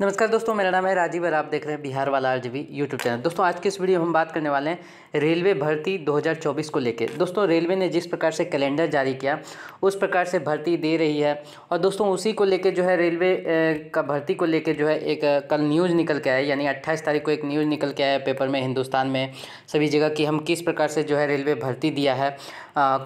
नमस्कार दोस्तों मेरा नाम है राजीव और आप देख रहे हैं बिहार वाला आर जी यूट्यूब चैनल दोस्तों आज की इस वीडियो में हम बात करने वाले हैं रेलवे भर्ती 2024 को लेकर दोस्तों रेलवे ने जिस प्रकार से कैलेंडर जारी किया उस प्रकार से भर्ती दे रही है और दोस्तों उसी को लेकर जो है रेलवे का भर्ती को लेकर जो है एक कल न्यूज़ निकल के आया यानी अट्ठाईस तारीख को एक न्यूज़ निकल के आया पेपर में हिंदुस्तान में सभी जगह कि हम किस प्रकार से जो है रेलवे भर्ती दिया है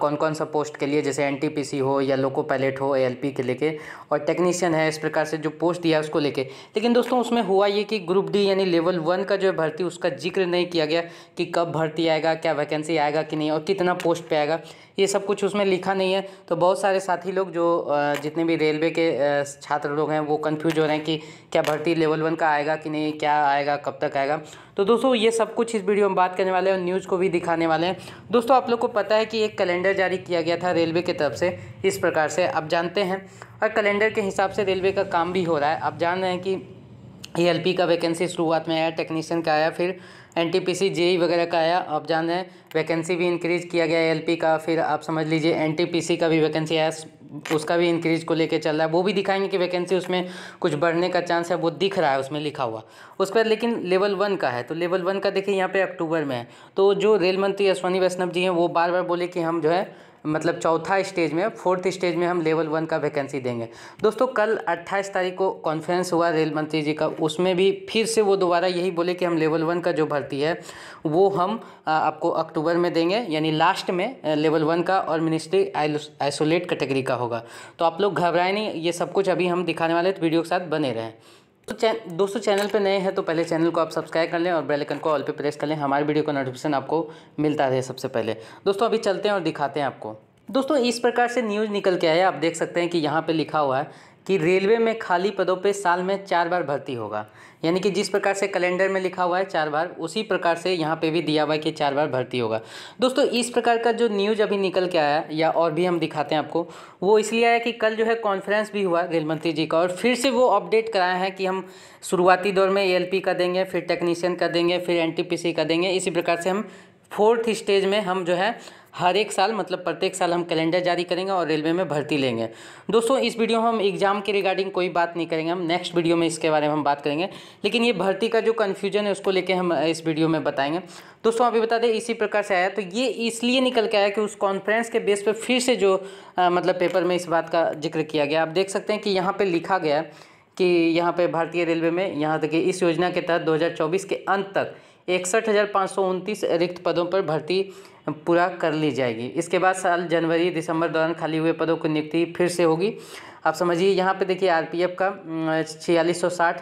कौन कौन सा पोस्ट के लिए जैसे एन हो या लोको पायलट हो ए के लेके और टेक्नीशियन है इस प्रकार से जो पोस्ट दिया है उसको लेके लेकिन दोस्तों उसमें हुआ ये कि ग्रुप डी यानी लेवल वन का जो है भर्ती उसका जिक्र नहीं किया गया कि कब भर्ती आएगा क्या वैकेंसी आएगा कि नहीं और कितना पोस्ट पे आएगा ये सब कुछ उसमें लिखा नहीं है तो बहुत सारे साथी लोग जो जितने भी रेलवे के छात्र लोग हैं वो कन्फ्यूज हो रहे हैं कि क्या भर्ती लेवल वन का आएगा कि नहीं क्या आएगा कब तक आएगा तो दोस्तों ये सब कुछ इस वीडियो में बात करने वाले हैं और न्यूज़ को भी दिखाने वाले हैं दोस्तों आप लोग को पता है कि एक कैलेंडर जारी किया गया था रेलवे की तरफ से इस प्रकार से आप जानते हैं और कैलेंडर के हिसाब से रेलवे का काम भी हो रहा है आप जान रहे हैं कि ई का वैकेंसी शुरुआत में आया टेक्नीशियन का आया फिर N T P C J E वगैरह का आया आप जान रहे हैं वैकेंसी भी इंक्रीज किया गया एल का फिर आप समझ लीजिए एन टी पी सी का भी वैकेंसी आया उसका भी इंक्रीज को लेके चल रहा है वो भी दिखाएंगे कि वैकेंसी उसमें कुछ बढ़ने का चांस है वो दिख रहा है उसमें लिखा हुआ उस पर लेकिन लेवल वन का है तो लेवल वन का देखिए यहाँ पे अक्टूबर में है तो जो रेल मंत्री अश्वनी वैष्णव जी हैं वो बार बार बोले कि हम जो है मतलब चौथा स्टेज में फोर्थ स्टेज में हम लेवल वन का वैकेंसी देंगे दोस्तों कल अट्ठाईस तारीख को कॉन्फ्रेंस हुआ रेल मंत्री जी का उसमें भी फिर से वो दोबारा यही बोले कि हम लेवल वन का जो भर्ती है वो हम आपको अक्टूबर में देंगे यानी लास्ट में लेवल वन का और मिनिस्ट्री आइसोलेट कैटेगरी का होगा तो आप लोग घबराए नहीं ये सब कुछ अभी हम दिखाने वाले तो वीडियो के साथ बने रहें तो चैन दोस्तों चैनल पे नए हैं तो पहले चैनल को आप सब्सक्राइब कर लें और बेल आइकन को ऑल पे प्रेस कर लें हमारे वीडियो का नोटिफिकेशन आपको मिलता रहे सबसे पहले दोस्तों अभी चलते हैं और दिखाते हैं आपको दोस्तों इस प्रकार से न्यूज़ निकल के आया आप देख सकते हैं कि यहाँ पे लिखा हुआ है कि रेलवे में खाली पदों पे साल में चार बार भर्ती होगा यानी कि जिस प्रकार से कैलेंडर में लिखा हुआ है चार बार उसी प्रकार से यहाँ पे भी दिया हुआ है कि चार बार भर्ती होगा दोस्तों इस प्रकार का जो न्यूज़ अभी निकल के आया या और भी हम दिखाते हैं आपको वो इसलिए आया कि कल जो है कॉन्फ्रेंस भी हुआ रेल मंत्री जी का और फिर से वो अपडेट कराया है कि हम शुरुआती दौर में ए का देंगे फिर टेक्नीशियन का देंगे फिर एन का देंगे इसी प्रकार से हम फोर्थ स्टेज में हम जो है हर एक साल मतलब प्रत्येक साल हम कैलेंडर जारी करेंगे और रेलवे में भर्ती लेंगे दोस्तों इस वीडियो में हम एग्जाम के रिगार्डिंग कोई बात नहीं करेंगे हम नेक्स्ट वीडियो में इसके बारे में हम बात करेंगे लेकिन ये भर्ती का जो कन्फ्यूजन है उसको लेके हम इस वीडियो में बताएंगे दोस्तों अभी बता दें इसी प्रकार से आया तो ये इसलिए निकल के आया कि उस कॉन्फ्रेंस के बेस पर फिर से जो आ, मतलब पेपर में इस बात का जिक्र किया गया आप देख सकते हैं कि यहाँ पर लिखा गया कि यहाँ पर भारतीय रेलवे में यहाँ तक इस योजना के तहत दो के अंत तक इकसठ हज़ार पाँच सौ उनतीस रिक्त पदों पर भर्ती पूरा कर ली जाएगी इसके बाद साल जनवरी दिसंबर दौरान खाली हुए पदों की नियुक्ति फिर से होगी आप समझिए यहाँ पे देखिए आरपीएफ का छियालीस सौ साठ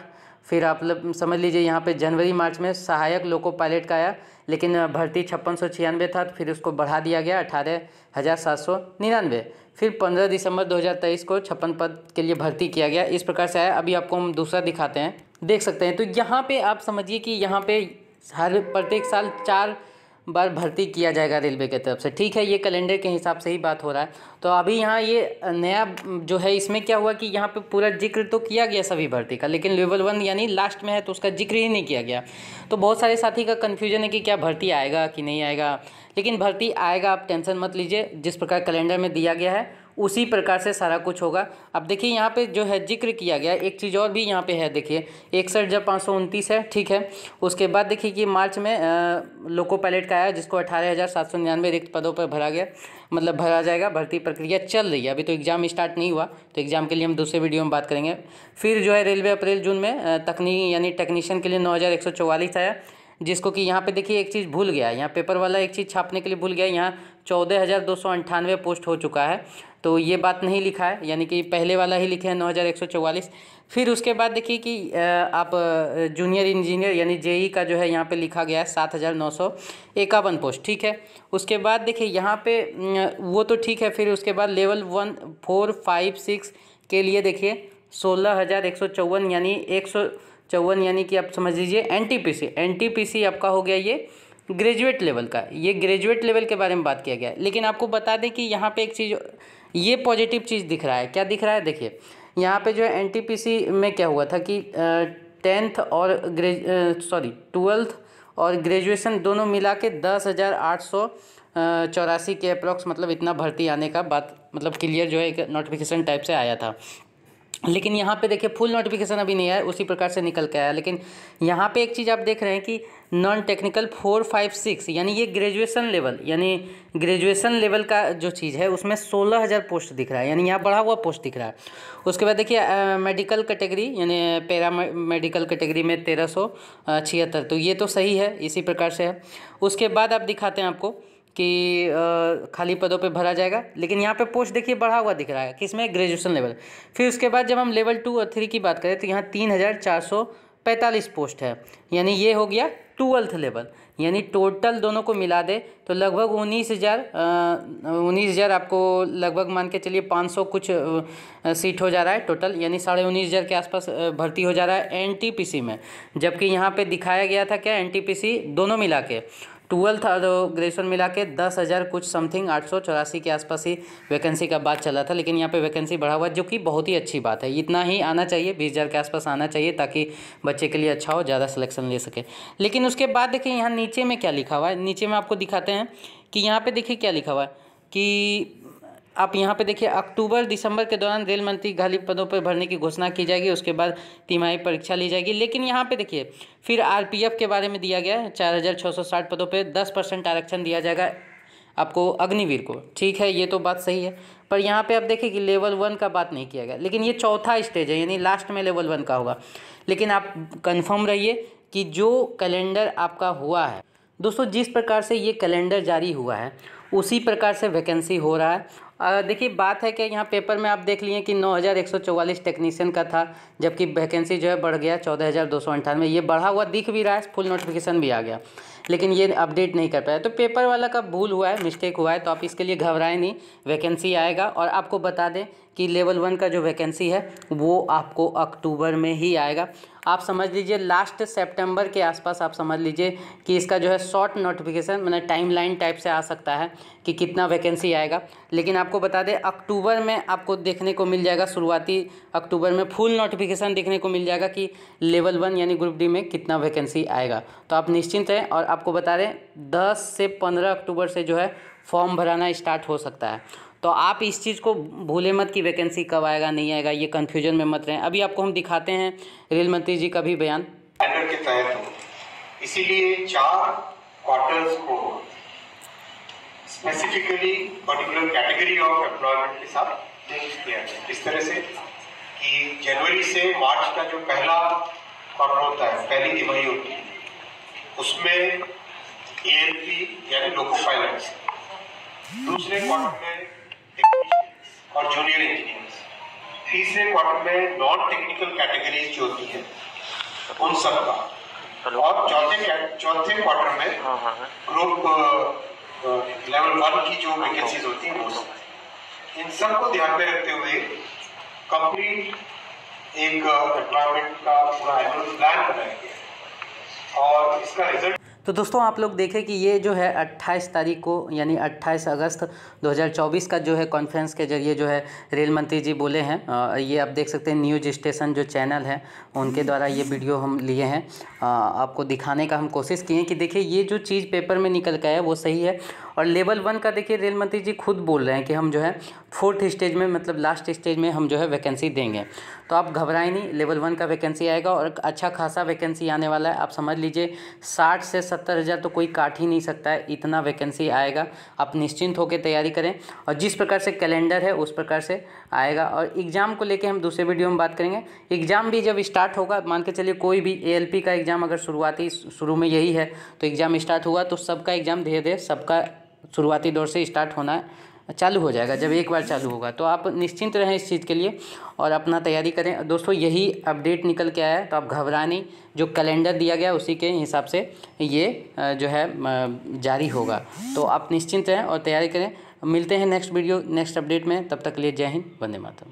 फिर आप समझ लीजिए यहाँ पे जनवरी मार्च में सहायक लोको पायलट का आया लेकिन भर्ती छप्पन सौ छियानवे था फिर उसको बढ़ा दिया गया अठारह हज़ार सात सौ निन्यानवे फिर पंद्रह दिसंबर दो हज़ार तेईस को छप्पन पद के लिए भर्ती किया गया इस प्रकार से आया अभी आपको हम दूसरा दिखाते हैं देख सकते हैं तो यहाँ पे आप समझिए कि यहाँ पे हर प्रत्येक साल चार बार भर्ती किया जाएगा रेलवे के तरफ से ठीक है ये कैलेंडर के हिसाब से ही बात हो रहा है तो अभी यहाँ ये नया जो है इसमें क्या हुआ कि यहाँ पे पूरा जिक्र तो किया गया सभी भर्ती का लेकिन लेवल वन यानी लास्ट में है तो उसका जिक्र ही नहीं किया गया तो बहुत सारे साथी का कन्फ्यूजन है कि क्या भर्ती आएगा कि नहीं आएगा लेकिन भर्ती आएगा आप टेंशन मत लीजिए जिस प्रकार कैलेंडर में दिया गया है उसी प्रकार से सारा कुछ होगा अब देखिए यहाँ पे जो है जिक्र किया गया एक चीज़ और भी यहाँ पे है देखिए इकसठ जब पाँच सौ उनतीस है ठीक है उसके बाद देखिए कि मार्च में लोको पायलट का आया जिसको अठारह हज़ार सात सौ निन्यानवे रिक्त पदों पर भरा गया मतलब भरा जाएगा भर्ती प्रक्रिया चल रही है अभी तो एग्ज़ाम स्टार्ट नहीं हुआ तो एग्ज़ाम के लिए हम दूसरे वीडियो में बात करेंगे फिर जो है रेलवे अप्रैल जून में तकनीकी यानी टेक्नीशियन के लिए नौ हज़ार एक सौ चौवालीस आया जिसको कि यहाँ पे देखिए एक चीज़ भूल गया यहाँ पेपर वाला एक चीज़ छापने के लिए भूल गया यहाँ चौदह हज़ार दो सौ अंठानवे पोस्ट हो चुका है तो ये बात नहीं लिखा है यानी कि पहले वाला ही लिखे हैं नौ हज़ार एक सौ चौवालीस फिर उसके बाद देखिए कि आप जूनियर इंजीनियर यानी जेई का जो है यहाँ पे लिखा गया है सात हज़ार नौ सौ इक्यावन पोस्ट ठीक है उसके बाद देखिए यहाँ पे वो तो ठीक है फिर उसके बाद level one four five six के लिए देखिए सोलह हज़ार एक सौ चौवन यानी एक सौ चौवन यानी कि आप समझ लीजिए N T P C N T P C आपका हो गया ये ग्रेजुएट लेवल का ये ग्रेजुएट लेवल के बारे में बात किया गया है लेकिन आपको बता दें कि यहाँ पे एक चीज़ ये पॉजिटिव चीज़ दिख रहा है क्या दिख रहा है देखिए यहाँ पे जो है एनटीपीसी में क्या हुआ था कि टेंथ और ग्रेज सॉरी ट्वेल्थ और ग्रेजुएशन दोनों मिला के दस हज़ार आठ सौ चौरासी के अप्रॉक्स मतलब इतना भर्ती आने का बात मतलब क्लियर जो है एक नोटिफिकेशन टाइप से आया था लेकिन यहाँ पे देखिए फुल नोटिफिकेशन अभी नहीं आया उसी प्रकार से निकल के आया लेकिन यहाँ पे एक चीज़ आप देख रहे हैं कि non technical four five six यानी ये ग्रेजुएशन लेवल यानी ग्रेजुएशन लेवल का जो चीज़ है उसमें सोलह हज़ार पोस्ट दिख रहा है यानी यहाँ बढ़ा हुआ पोस्ट दिख रहा है उसके बाद देखिए मेडिकल कैटेगरी यानी पैरा मेडिकल कैटेगरी में तेरह सौ छिहत्तर तो ये तो सही है इसी प्रकार से है उसके बाद आप दिखाते हैं आपको कि खाली पदों पे भरा जाएगा लेकिन यहाँ पे पोस्ट देखिए बढ़ा हुआ दिख रहा है कि इसमें ग्रेजुएशन लेवल फिर उसके बाद जब हम लेवल टू और थ्री की बात करें तो यहाँ तीन हज़ार चार सौ पैंतालीस पोस्ट है यानी ये हो गया ट्वेल्थ लेवल यानी टोटल दोनों को मिला दे तो लगभग उन्नीस हज़ार उन्नीस हज़ार आपको लगभग मान के चलिए पाँच सौ कुछ सीट हो जा रहा है टोटल यानी साढ़े उन्नीस हज़ार के आसपास भर्ती हो जा रहा है एनटीपीसी में जबकि यहाँ पे दिखाया गया था क्या एनटीपीसी दोनों मिला के ट्वेल्थ तो ग्रेजुएशन मिला के दस हज़ार कुछ समथिंग आठ सौ चौरासी के आसपास ही वैकेंसी का बात चला था लेकिन यहाँ पे वैकेंसी बढ़ा हुआ जो कि बहुत ही अच्छी बात है इतना ही आना चाहिए बीस हज़ार के आसपास आना चाहिए ताकि बच्चे के लिए अच्छा हो ज़्यादा सिलेक्शन ले सके लेकिन उसके बाद देखिए यहाँ नीचे में क्या लिखा हुआ है नीचे में आपको दिखाते हैं कि यहाँ पर देखिए क्या लिखा हुआ है कि आप यहाँ पे देखिए अक्टूबर दिसंबर के दौरान रेल मंत्री खाली पदों पर भरने की घोषणा की जाएगी उसके बाद तिमाही परीक्षा ली जाएगी लेकिन यहाँ पे देखिए फिर आरपीएफ के बारे में दिया गया है चार हज़ार छः सौ साठ पदों पे दस परसेंट आरक्षण दिया जाएगा आपको अग्निवीर को ठीक है ये तो बात सही है पर यहाँ पर आप देखिए कि लेवल वन का बात नहीं किया गया लेकिन ये चौथा स्टेज है यानी लास्ट में लेवल वन का होगा लेकिन आप कन्फर्म रहिए कि जो कैलेंडर आपका हुआ है दोस्तों जिस प्रकार से ये कैलेंडर जारी हुआ है उसी प्रकार से वैकेंसी हो रहा है देखिए बात है कि यहाँ पेपर में आप देख लिए कि 9144 टेक्नीशियन का था जबकि वैकेंसी जो है बढ़ गया चौदह हज़ार दो सौ अंठानवे ये बढ़ा हुआ दिख भी रहा है फुल नोटिफिकेशन भी आ गया लेकिन ये अपडेट नहीं कर पाया तो पेपर वाला का भूल हुआ है मिस्टेक हुआ है तो आप इसके लिए घबराएं नहीं वैकेंसी आएगा और आपको बता दें कि लेवल वन का जो वैकेंसी है वो आपको अक्टूबर में ही आएगा आप समझ लीजिए लास्ट सेप्टेम्बर के आसपास आप समझ लीजिए कि इसका जो है शॉर्ट नोटिफिकेशन मैंने टाइमलाइन टाइप से आ सकता है कि कितना वैकेंसी आएगा लेकिन आपको बता दें अक्टूबर में आपको देखने को मिल जाएगा शुरुआती अक्टूबर में फुल नोटिफिकेशन देखने को मिल जाएगा कि लेवल वन यानी ग्रुप डी में कितना वैकेंसी आएगा तो आप निश्चिंत हैं और आपको बता दें दस से पंद्रह अक्टूबर से जो है फॉर्म भराना स्टार्ट हो सकता है तो आप इस चीज़ को भूले मत कि वैकेंसी कब आएगा नहीं आएगा ये कन्फ्यूजन में मत रहें अभी आपको हम दिखाते हैं रेल मंत्री जी का भी बयान के तहत इसीलिए चार क्वार्टर्स को specifically particular category of employment के साथ लिंक किया है इस तरह से कि जनवरी से मार्च का जो पहला क्वार्टर होता है पहली तिमाही होती है उसमें ए यानी लोको फाइनेंस दूसरे क्वार्टर में और जूनियर इंजीनियर्स तीसरे क्वार्टर में नॉन टेक्निकल कैटेगरीज जो होती है उन सब का और चौथे चौथे क्वार्टर में ग्रुप लेवल वन की जो वैकेंसीज होती हैं वो सब इन सब को ध्यान में रखते हुए कंप्लीट एक एम्प्लॉयमेंट का पूरा एनुअल प्लान बनाया गया है और इसका रिजल्ट तो दोस्तों आप लोग देखें कि ये जो है 28 तारीख को यानी 28 अगस्त 2024 का जो है कॉन्फ्रेंस के जरिए जो है रेल मंत्री जी बोले हैं ये आप देख सकते हैं न्यूज स्टेशन जो चैनल है उनके द्वारा ये वीडियो हम लिए हैं आपको दिखाने का हम कोशिश किए कि देखिए ये जो चीज़ पेपर में निकल के आया वो सही है और लेवल वन का देखिए रेल मंत्री जी खुद बोल रहे हैं कि हम जो है फोर्थ स्टेज में मतलब लास्ट स्टेज में हम जो है वैकेंसी देंगे तो आप घबराए नहीं लेवल वन का वैकेंसी आएगा और अच्छा खासा वैकेंसी आने वाला है आप समझ लीजिए साठ से सत्तर हज़ार तो कोई काट ही नहीं सकता है इतना वैकेंसी आएगा आप निश्चिंत होकर तैयारी करें और जिस प्रकार से कैलेंडर है उस प्रकार से आएगा और एग्ज़ाम को लेकर हम दूसरे वीडियो में बात करेंगे एग्ज़ाम भी जब स्टार्ट होगा मान के चलिए कोई भी ए का एग्ज़ाम अगर शुरुआती शुरू में यही है तो एग्ज़ाम स्टार्ट हुआ तो सबका एग्ज़ाम धीरे धीरे सबका शुरुआती दौर से स्टार्ट होना चालू हो जाएगा जब एक बार चालू होगा तो आप निश्चिंत रहें इस चीज़ के लिए और अपना तैयारी करें दोस्तों यही अपडेट निकल के आया है तो आप घबरा नहीं जो कैलेंडर दिया गया उसी के हिसाब से ये जो है जारी होगा तो आप निश्चिंत रहें और तैयारी करें मिलते हैं नेक्स्ट वीडियो नेक्स्ट अपडेट में तब तक के लिए जय हिंद वंदे मातम